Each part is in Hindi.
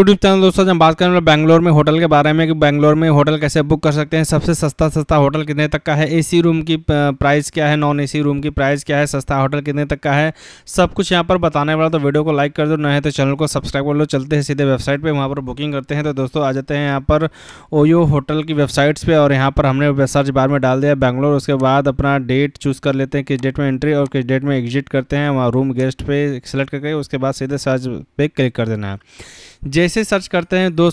यूट्यूब चैनल दोस्तों हम बात करें बैंगलोर में होटल के बारे में कि बैंगलोर में होटल कैसे बुक कर सकते हैं सबसे सस्ता सस्ता होटल कितने तक का है एसी रूम की प्राइस क्या है नॉन एसी रूम की प्राइस क्या है सस्ता होटल कितने तक का है सब कुछ यहाँ पर बताने वाला तो वीडियो को लाइक कर दो नए तो चैनल को सब्सक्राइब कर लो चलते हैं सीधे वेबसाइट पर वहाँ पर बुकिंग करते हैं तो दोस्तों आ जाते हैं यहाँ पर ओयो होटल की वेबसाइट्स पर और यहाँ पर हमने सर्च बार में डाल दिया बैंगलोर उसके बाद अपना डेट चूज़ कर लेते हैं किस डेट में एंट्री और किस डेट में एग्जिट करते हैं वहाँ रूम गेस्ट पर सेलेक्ट करके उसके बाद सीधे सर्च पे क्लिक कर देना है जैसे सर्च करते हैं दो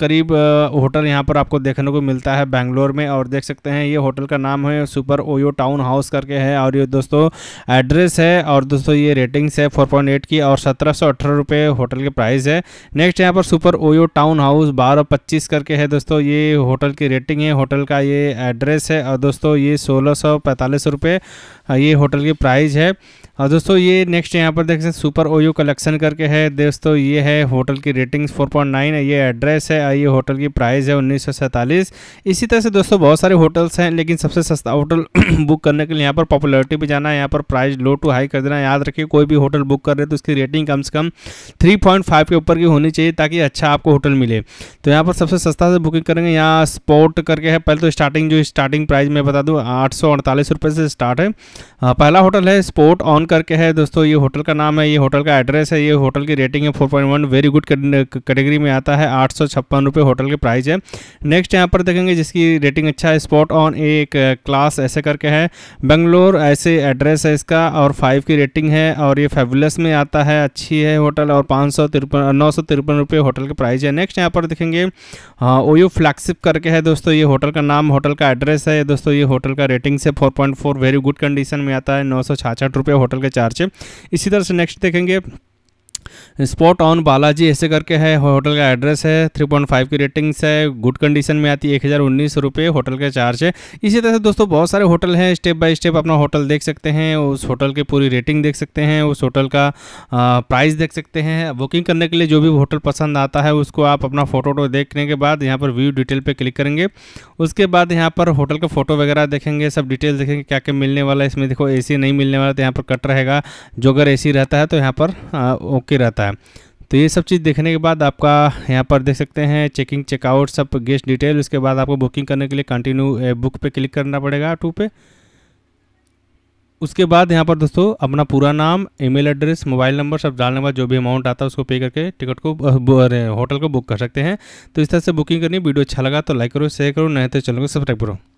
करीब होटल यहाँ पर आपको देखने को मिलता है बैंगलोर में और देख सकते हैं ये होटल का नाम है सुपर ओयो टाउन हाउस करके है और ये दोस्तों एड्रेस है और दोस्तों ये रेटिंग्स है फोर की और सत्रह सौ रुपये होटल के प्राइस है नेक्स्ट यहाँ पर सुपर ओयो टाउन हाउस बारह पच्चीस करके है दोस्तों ये होटल की रेटिंग है होटल का ये एड्रेस है और दोस्तों ये सोलह सौ पैंतालीस रुपये ये होटल की प्राइस है और दोस्तों ये नेक्स्ट यहाँ पर देख सकते सुपर ओयो कलेक्शन करके है दोस्तों ये है होटल की रेटिंग्स 4.9 है ये एड्रेस है ये होटल की प्राइस है उन्नीस इसी तरह से दोस्तों बहुत सारे होटल्स हैं लेकिन सबसे सस्ता होटल बुक करने के लिए यहाँ पर पॉपुलरिटी भी जाना है यहाँ पर प्राइस लो टू हाई कर देना याद रखिए कोई भी होटल बुक कर रहे तो उसकी रेटिंग कम से कम थ्री के ऊपर की होनी चाहिए ताकि अच्छा आपको होटल मिले तो यहाँ पर सबसे सस्ता से बुकिंग करेंगे यहाँ स्पोर्ट करके है पहले तो स्टार्टिंग जो स्टार्टिंग प्राइस मैं बता दूँ आठ से स्टार्ट है हाँ, पहला होटल है स्पोर्ट ऑन करके है दोस्तों ये होटल का नाम है ये होटल का एड्रेस है ये होटल की रेटिंग है 4.1 वेरी गुड कैटेगरी में आता है आठ सौ छप्पन रुपये होटल के प्राइस है नेक्स्ट यहाँ पर देखेंगे जिसकी रेटिंग अच्छा है स्पॉट ऑन एक क्लास ऐसे करके है बेंगलोर ऐसे एड्रेस है इसका और फाइव की रेटिंग है और ये फेबुलस में आता है अच्छी है होटल और पाँच सौ तिरपन नौ सौ तिरपन रुपये होटल के प्राइस है नेक्स्ट यहाँ पर देखेंगे ओयो हाँ, फ्लैगशिप करके है दोस्तों ये होटल का नाम होटल का एड्रेस है दोस्तों ये होटल का रेटिंग से 4.4 वेरी गुड कंडीशन में आता है नौ सौ होटल के चार्ज इसी तरह से नेक्स्ट देखेंगे स्पॉट ऑन बालाजी ऐसे करके है होटल का एड्रेस है 3.5 की रेटिंग्स है गुड कंडीशन में आती है एक हज़ार उन्नीस रुपये होटल के चार्ज है इसी तरह से दोस्तों बहुत सारे होटल हैं स्टेप बाय स्टेप अपना होटल देख सकते हैं उस होटल की पूरी रेटिंग देख सकते हैं उस होटल का प्राइस देख सकते हैं बुकिंग करने के लिए जो भी होटल पसंद आता है उसको आप अपना फ़ोटो वोटो देखने के बाद यहाँ पर व्यू डिटेल पर क्लिक करेंगे उसके बाद यहाँ पर होटल का फ़ोटो वगैरह देखेंगे सब डिटेल देखेंगे क्या क्या मिलने वाला है इसमें देखो ए नहीं मिलने वाला तो यहाँ पर कट रहेगा जो अगर ए रहता है तो यहाँ पर ओके रहता है तो ये सब चीज़ देखने के बाद आपका यहाँ पर देख सकते हैं चेकिंग चेकआउट सब गेस्ट डिटेल उसके बाद आपको बुकिंग करने के लिए कंटिन्यू बुक पे क्लिक करना पड़ेगा टू पे उसके बाद यहाँ पर दोस्तों अपना पूरा नाम ईमेल एड्रेस मोबाइल नंबर सब डालने के बाद जो भी अमाउंट आता है उसको पे करके टिकट को होटल को बुक कर सकते हैं तो इस तरह से बुकिंग करनी वीडियो अच्छा लगा तो लाइक करो शेयर करो नहीं तो चैनल को सब्सक्राइब करो